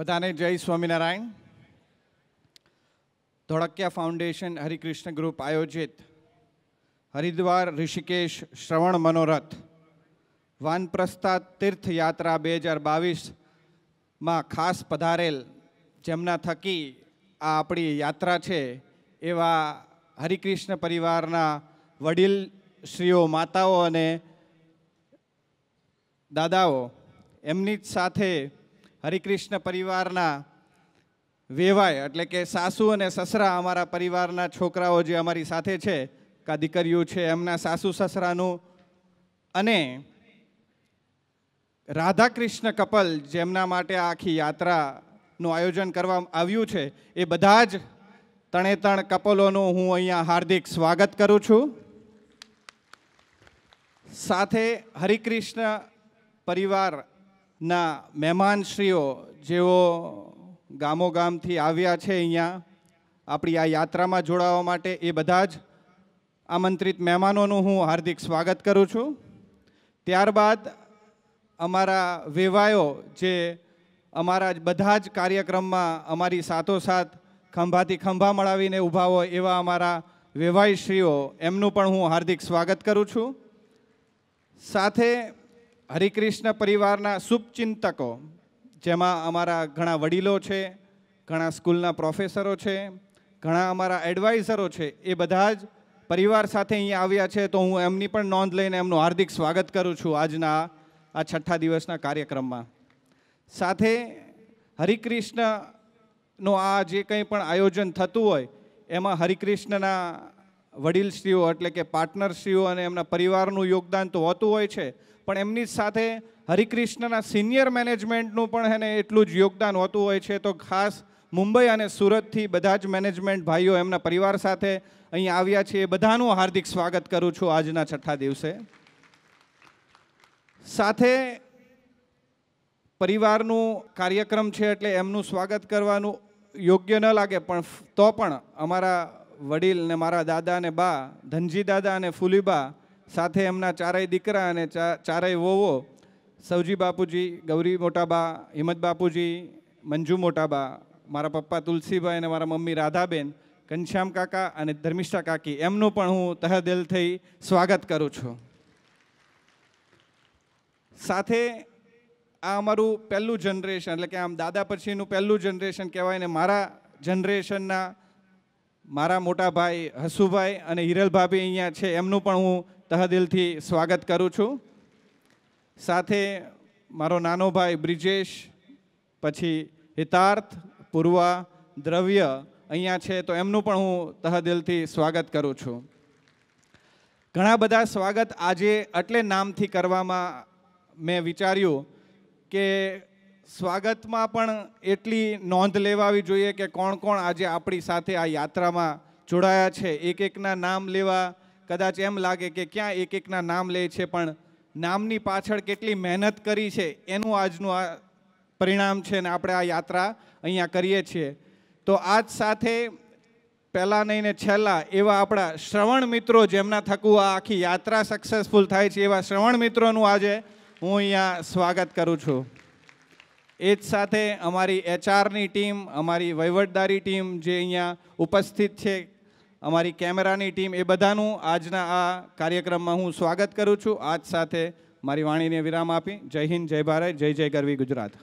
બધાને જય Swaminarayan Dholakia foundation Harikrishna group આયોજિત હરિદ્વાર ઋષિકેશ શ્રવણ મનોરથ વાનપ્રસ્થા તીર્થયાત્રા બે હજાર બાવીસમાં ખાસ પધારેલ જેમના થકી આ આપણી યાત્રા છે એવા હરિકૃષ્ણ પરિવારના વડીલ શ્રીઓ માતાઓ અને દાદાઓ એમની જ સાથે હરિકૃષ્ણ પરિવારના વેવાય એટલે કે સાસુ અને સસરા અમારા પરિવારના છોકરાઓ જે અમારી સાથે છે કા દીકરીઓ છે એમના સાસુ સસરાનું અને રાધાકૃષ્ણ કપલ જેમના માટે આ આખી યાત્રાનું આયોજન કરવામાં આવ્યું છે એ બધા જ તણેતણ કપલોનું હું અહીંયા હાર્દિક સ્વાગત કરું છું સાથે હરિકૃષ્ણ પરિવાર ના મહેમાનશ્રીઓ જેઓ ગામો ગામથી આવ્યા છે અહીંયા આપણી આ યાત્રામાં જોડાવા માટે એ બધા જ આમંત્રિત મહેમાનોનું હું હાર્દિક સ્વાગત કરું છું ત્યારબાદ અમારા વેવાયો જે અમારા બધા જ કાર્યક્રમમાં અમારી સાથોસાથ ખંભાથી ખંભા મળાવીને ઊભા હોય એવા અમારા વેવાઈશ્રીઓ એમનું પણ હું હાર્દિક સ્વાગત કરું છું સાથે હરિકૃષ્ણ પરિવારના શુભચિંતકો જેમાં અમારા ઘણા વડીલો છે ઘણા સ્કૂલના પ્રોફેસરો છે ઘણા અમારા એડવાઇઝરો છે એ બધા જ પરિવાર સાથે અહીંયા આવ્યા છે તો હું એમની પણ નોંધ લઈને એમનું હાર્દિક સ્વાગત કરું છું આજના આ છઠ્ઠા દિવસના કાર્યક્રમમાં સાથે હરિકૃષ્ણનો આ જે કંઈ પણ આયોજન થતું હોય એમાં હરિકૃષ્ણના વડીલશ્રીઓ એટલે કે પાર્ટનરશ્રીઓ અને એમના પરિવારનું યોગદાન તો હોતું હોય છે પણ એમની સાથે હરિકૃષ્ણના સિનિયર મેનેજમેન્ટનું પણ એને એટલું જ યોગદાન હોતું હોય છે તો ખાસ મુંબઈ અને સુરતથી બધા જ મેનેજમેન્ટ ભાઈઓ એમના પરિવાર સાથે અહીં આવ્યા છે એ બધાનું હાર્દિક સ્વાગત કરું છું આજના છઠ્ઠા દિવસે સાથે પરિવારનું કાર્યક્રમ છે એટલે એમનું સ્વાગત કરવાનું યોગ્ય ન લાગે પણ તો પણ અમારા વડીલ ને મારા દાદા અને બા ધનજી દાદા અને ફૂલીબા સાથે એમના ચારેય દીકરા અને ચારેય વોવો સવજી બાપુજી ગૌરી મોટાબા હિંમત બાપુજી મંજુ મોટાબા મારા પપ્પા તુલસીભાઈ અને મારા મમ્મી રાધાબેન ઘનશ્યામ કાકા અને ધર્મિષ્ઠા કાકી એમનું પણ હું તહદિલ થઈ સ્વાગત કરું છું સાથે આ અમારું પહેલું જનરેશન એટલે કે આમ દાદા પછીનું પહેલું જનરેશન કહેવાય ને મારા જનરેશનના મારા મોટા ભાઈ હસુભાઈ અને હિરલ ભાભી અહીંયા છે એમનું પણ હું તહદિલથી સ્વાગત કરું છું સાથે મારો નાનો ભાઈ બ્રિજેશ પછી હિતાર્થ પૂર્વા દ્રવ્ય અહીંયા છે તો એમનું પણ હું તહદિલથી સ્વાગત કરું છું ઘણા બધા સ્વાગત આજે એટલે નામથી કરવામાં મેં વિચાર્યું કે સ્વાગતમાં પણ એટલી નોંધ લેવાવી જોઈએ કે કોણ કોણ આજે આપણી સાથે આ યાત્રામાં જોડાયા છે એક એકના નામ લેવા કદાચ એમ લાગે કે ક્યાં એક એકના નામ લે છે પણ નામની પાછળ કેટલી મહેનત કરી છે એનું આજનું આ પરિણામ છે ને આપણે આ યાત્રા અહીંયા કરીએ છીએ તો આજ સાથે પહેલાં નહીં ને છેલ્લા એવા આપણા શ્રવણ મિત્રો જેમના થકું આ આખી યાત્રા સક્સેસફુલ થાય છે એવા શ્રવણ મિત્રોનું આજે હું અહીંયા સ્વાગત કરું છું એ જ સાથે અમારી એચઆરની ટીમ અમારી વહીવટદારી ટીમ જે અહીંયા ઉપસ્થિત છે અમારી કેમેરાની ટીમ એ બધાનું આજના આ કાર્યક્રમમાં હું સ્વાગત કરું છું આજ સાથે મારી વાણીને વિરામ આપી જય હિન્દ જય ભારત જય જય ગરવી ગુજરાત